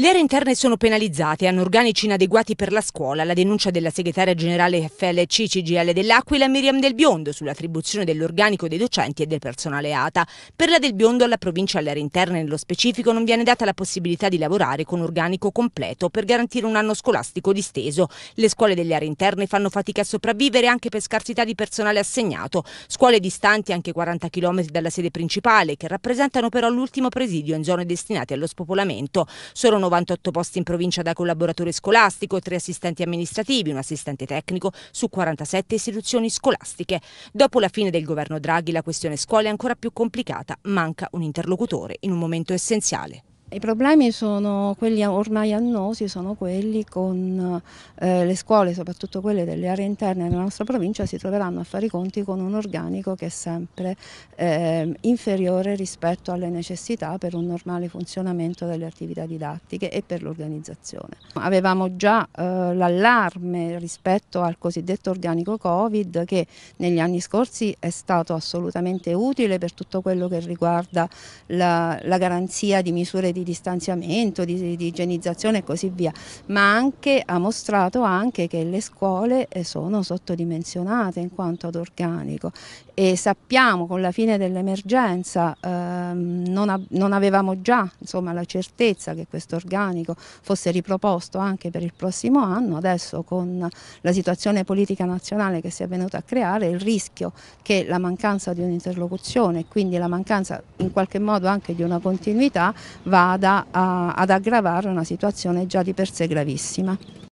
Le aree interne sono penalizzate, hanno organici inadeguati per la scuola. La denuncia della segretaria generale FLC CGL dell'Aquila Miriam Del Biondo sull'attribuzione dell'organico dei docenti e del personale ATA. Per la Del Biondo alla provincia alle aree interne nello specifico non viene data la possibilità di lavorare con organico completo per garantire un anno scolastico disteso. Le scuole delle aree interne fanno fatica a sopravvivere anche per scarsità di personale assegnato. Scuole distanti anche 40 km dalla sede principale che rappresentano però l'ultimo presidio in zone destinate allo spopolamento. Sono 98 posti in provincia da collaboratore scolastico, 3 assistenti amministrativi, un assistente tecnico su 47 istituzioni scolastiche. Dopo la fine del governo Draghi la questione scuola è ancora più complicata, manca un interlocutore in un momento essenziale. I problemi sono quelli ormai annosi, sono quelli con eh, le scuole, soprattutto quelle delle aree interne della nostra provincia, si troveranno a fare i conti con un organico che è sempre eh, inferiore rispetto alle necessità per un normale funzionamento delle attività didattiche e per l'organizzazione. Avevamo già eh, l'allarme rispetto al cosiddetto organico Covid che negli anni scorsi è stato assolutamente utile per tutto quello che riguarda la, la garanzia di misure di di distanziamento, di, di igienizzazione e così via, ma anche, ha mostrato anche che le scuole eh, sono sottodimensionate in quanto ad organico e sappiamo con la fine dell'emergenza ehm, non, non, avevamo già insomma, la certezza che questo organico fosse riproposto anche per il prossimo anno, adesso con la situazione politica nazionale che si è venuta a creare, il rischio che la mancanza di un'interlocuzione e quindi la mancanza in qualche modo anche di una continuità va vada a, ad aggravare una situazione già di per sé gravissima.